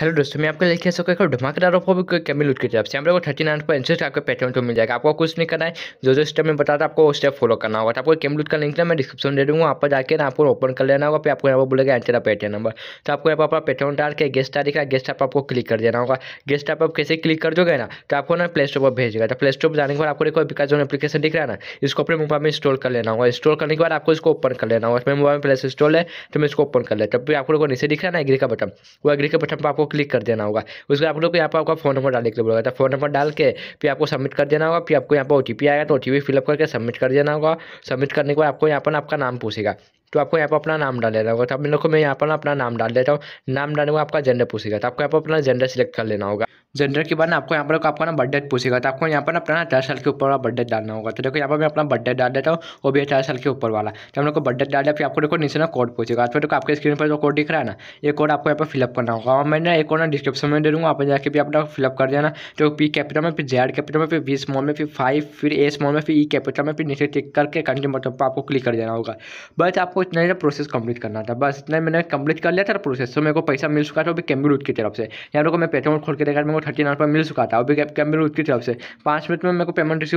hello दोस्तों मैं आपको लेके सकता हूँ धमाकेदार ऑफर भी कैमी लूट की तरफ से हम लोग थर्टी नाइन पर इंटरेस्ट आपको पेट्रोल को मिल जाएगा आपको कुछ नहीं करना है जो जो स्टेप मैं बताता आपको वो स्टेप फॉलो करना होगा तो आपको कैम लूट का लिंक ना मैं डिस्क्रिप्शन दे दूँगा आप पर जाकर आपको ओपन कर लेना होगा फिर आपको यहाँ पर बोलेगा एंटर पेटीएम नंबर तो आपको यहाँ पर अपना डाल के गेस्ट टार दिखा गेस्ट आप आपको क्लिक कर देना होगा गेस्ट आप कैसे क्लिक कर दोगे ना तो आपको ना प्ले स्टोर पर भेजेगा तो प्ले स्टोर पर जाने के बाद आपको देखो विकास जो एप्लीकेशन दिख रहा है ना इसको अपने मोबाइल में इंस्टॉल कर लेना होगा इंस्टॉल करने के बाद आपको इसको ओपन कर लेना होगा मेरे मोबाइल में प्लेस इंस्टॉल है तो मैं इसको ओपन कर लेता हूँ फिर आपको नीचे दिख रहा है ना एग्री का बटन वो एग्री का बटन पर आपको क्लिक कर देना होगा उसके बाद आप लोग को यहाँ पर आपका फोन नंबर डालने के लिए बोला जाता है फोन नंबर डाल के फिर आपको सबमिट कर देना होगा फिर आपको यहाँ पर ओ आएगा तो ओ फिलअप करके सबमिट कर देना होगा सबमिट करने के बाद आपको यहाँ पर आपका नाम पूछेगा तो आपको यहाँ पर अपना नाम डाल लेना होगा तो आप लोग को मैं यहाँ पर अपना नाम डाल देता हूँ नाम डालने में आपका जेंडर पूछेगा तो आपको यहाँ पर अपना जेंडर सिलेक्ट कर लेना होगा जेंडर के बाद ना आपको यहाँ पर आपका ना बर्थडे पूछेगा तो आपको यहाँ पर अपना चार साल के ऊपर वाला बर्थडे डालना होगा तो देखो यहाँ पर मैं अपना बर्थडे डाल देता हूँ वो भी चार साल के ऊपर वाला तो हम लोग को बर्थडे डाल दिया फिर आपको देखो नीचे ना कोड पूछेगा तो देखो आपके स्क्रीन पर जो कोड दिख रहा है ना ये कोड आपको यहाँ पर फिलअप करना होगा और मैं एक कोड ना डिस्क्रिप्शन में दे दूँगा आप जाके भी अपना फिलअप कर देना तो पी कैपिटल में फिर जेड कैपिटल में फिर बी स्मॉल में फिर फाइव फिर ए स्मॉल में फिर ई e कैपिटल में फिर नीचे टिक करके कंटिन्यू मतलब आपको क्लिक कर देना होगा बस आपको आपको इतना ही प्रोसेस कंप्लीट करना था बस इतना मैंने कंप्लीट कर लिया था प्रोसेस तो मेरे को पैसा मिल चुका था अभी कैम्ब्रूड की तरफ से यहाँ को मैं पेटीएम खोल के देखा मेरे को थर्टी नाइन पर मिल चुका था अभी कैम्ब्रूड की तरफ से पाँच मिनट में मेरे को पेमेंट रिसीव